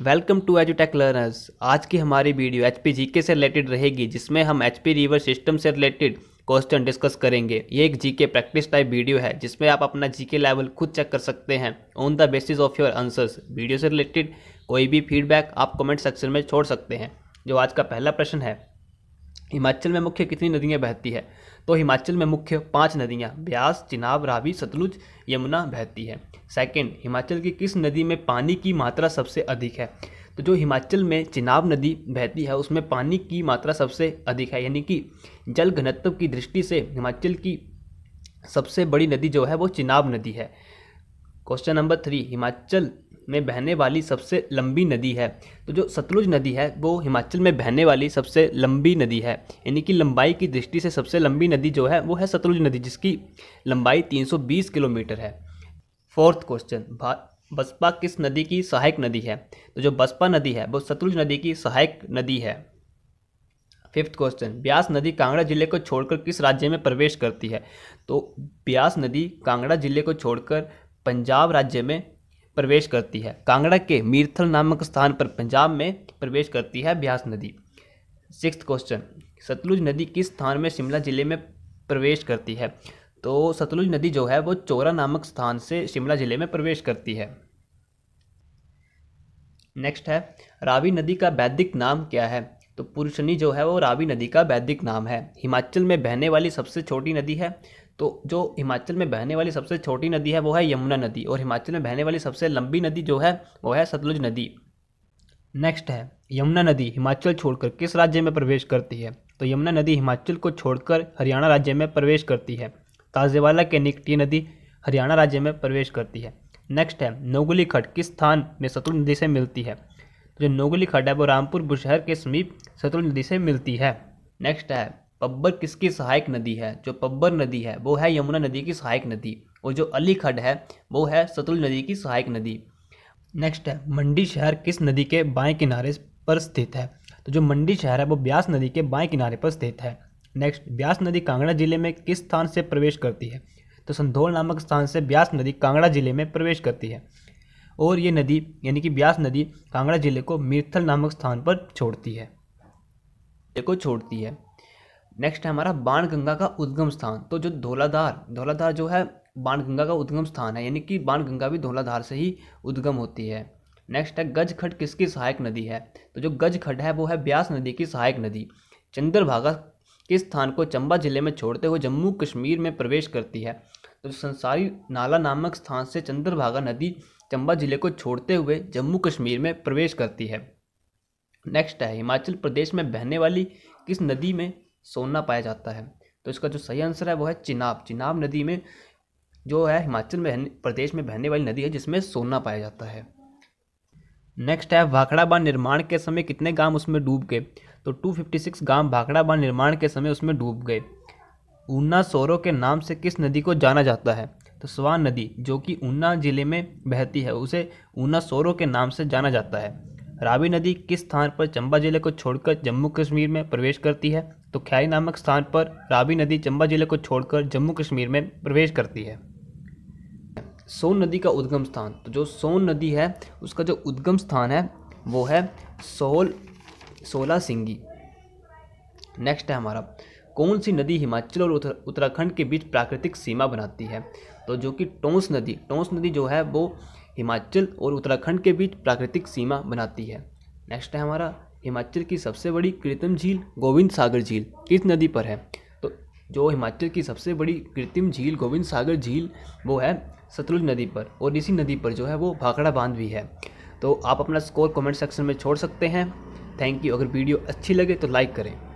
welcome to एजुटेक learners आज की हमारी वीडियो एच पी जीके से रिलेटेड रहेगी जिसमें हम एच पी रिवर सिस्टम से रिलेटेड क्वेश्चन डिस्कस करेंगे ये एक जीके प्रैक्टिस टाइप वीडियो है जिसमें आप अपना जीके लेवल खुद चेक कर सकते हैं on the basis of your answers video से रिलेटेड कोई भी फीडबैक आप कमेंट सेक्शन में छोड़ सकते हैं जो आज का पहला प्रश्न है हिमाचल में मुख्य कितनी नदियाँ बहती है तो हिमाचल में मुख्य पाँच नदियाँ ब्यास चिनाब रावी सतलुज यमुना बहती है सेकंड हिमाचल की किस नदी में पानी की मात्रा सबसे अधिक है तो जो हिमाचल में चिनाब नदी बहती है उसमें पानी की मात्रा सबसे अधिक है यानी कि जल घनत्व की दृष्टि से हिमाचल की सबसे बड़ी नदी जो है वो चिनाब नदी है क्वेश्चन नंबर थ्री हिमाचल में बहने वाली सबसे लंबी नदी है तो जो सतलुज नदी है वो हिमाचल में बहने वाली सबसे लंबी नदी है यानी कि लंबाई की दृष्टि से सबसे लंबी नदी जो है वो है सतलुज नदी जिसकी लंबाई 320 किलोमीटर है फोर्थ क्वेश्चन बसपा किस नदी की सहायक नदी है तो जो बसपा नदी है वो सतलुज नदी की सहायक नदी है फिफ्थ क्वेश्चन ब्यास नदी कांगड़ा जिले को छोड़कर किस राज्य में प्रवेश करती है तो ब्यास नदी कांगड़ा जिले को छोड़कर पंजाब राज्य में प्रवेश करती है कांगड़ा के मीरथल नामक स्थान पर पंजाब में प्रवेश करती है ब्यास नदी सिक्स क्वेश्चन सतलुज नदी किस स्थान में शिमला जिले में प्रवेश करती है तो सतलुज नदी जो है वो चोरा नामक स्थान से शिमला जिले में प्रवेश करती है नेक्स्ट है रावी नदी का वैदिक नाम क्या है तो पुरुषनी जो है वो रावी नदी का वैदिक नाम है हिमाचल में बहने वाली सबसे छोटी नदी है तो जो हिमाचल में बहने वाली सबसे छोटी नदी है वो है यमुना नदी और हिमाचल में बहने वाली सबसे लंबी नदी जो है वो है सतलुज नदी नेक्स्ट है यमुना नदी हिमाचल छोड़कर किस राज्य में प्रवेश करती है तो यमुना नदी हिमाचल को छोड़कर हरियाणा राज्य में प्रवेश करती है ताजेवाला के निकट ये नदी हरियाणा राज्य में प्रवेश करती है नेक्स्ट है नोगुली खट किस स्थान में सतलुज नदी से मिलती है जो नोगली खड्ड है वो रामपुर बुशहर के समीप सतलुज नदी से मिलती है नेक्स्ट है पब्बर किसकी सहायक नदी है जो पब्बर नदी है वो है यमुना नदी की सहायक नदी और जो अली खड है वो है सतलुज नदी की सहायक नदी नेक्स्ट है मंडी शहर किस नदी के बाएं किनारे पर स्थित है तो जो मंडी शहर है वो ब्यास नदी के बाएं किनारे पर स्थित है नेक्स्ट ब्यास नदी कांगड़ा जिले में किस स्थान से प्रवेश करती है तो संधोल नामक स्थान से ब्यास नदी कांगड़ा जिले में प्रवेश करती है और ये नदी यानी कि ब्यास नदी कांगड़ा जिले को मिर्थल नामक स्थान पर छोड़ती है को छोड़ती है नेक्स्ट है हमारा बाण गंगा का उद्गम स्थान तो जो धौलाधार धौलाधार जो है बाण गंगा का उद्गम स्थान है यानी कि बाण गंगा भी धौलाधार से ही उद्गम होती है नेक्स्ट है गजखट किसकी सहायक नदी है तो जो गजखट है वो है ब्यास नदी की सहायक नदी चंद्रभागा के स्थान को चंबा जिले में छोड़ते हुए जम्मू कश्मीर में प्रवेश करती है तो संसारी नाला नामक स्थान से चंद्रभागा नदी चंबा जिले को छोड़ते हुए जम्मू कश्मीर में प्रवेश करती है नेक्स्ट है हिमाचल प्रदेश में बहने वाली किस नदी में सोना पाया जाता है तो इसका जो सही आंसर है वो है चिनाब चिनाब नदी में जो है हिमाचल में प्रदेश में बहने वाली नदी है जिसमें सोना पाया जाता है नेक्स्ट है भाखड़ा बांध निर्माण के समय कितने गांव उसमें डूब गए तो 256 गांव भाखड़ा बांध निर्माण के समय उसमें डूब गए ऊना सोरो के नाम से किस नदी को जाना जाता है तो स्वान नदी जो कि ऊना जिले में बहती है उसे ऊना सोरो के नाम से जाना जाता है रावी नदी किस स्थान पर चंबा जिले को छोड़कर जम्मू कश्मीर में प्रवेश करती है तो ख्याई नामक स्थान पर रावी नदी चंबा जिले को छोड़कर जम्मू कश्मीर में प्रवेश करती है सोन नदी का उद्गम स्थान तो जो सोन नदी है उसका जो उद्गम स्थान है वो है सोल सोला सिंगी नेक्स्ट है हमारा कौन सी नदी हिमाचल और उत्तराखंड के बीच प्राकृतिक सीमा बनाती है तो जो कि टोंस नदी टोंस नदी जो है वो हिमाचल और उत्तराखंड के बीच प्राकृतिक सीमा बनाती है नेक्स्ट है हमारा हिमाचल की सबसे बड़ी कृत्रिम झील गोविंद सागर झील किस नदी पर है तो जो हिमाचल की सबसे बड़ी कृत्रिम झील गोविंद सागर झील वो है सतलुज नदी पर और इसी नदी पर जो है वो भाखड़ा बांध भी है तो आप अपना स्कोर कमेंट सेक्शन में छोड़ सकते हैं थैंक यू अगर वीडियो अच्छी लगे तो लाइक करें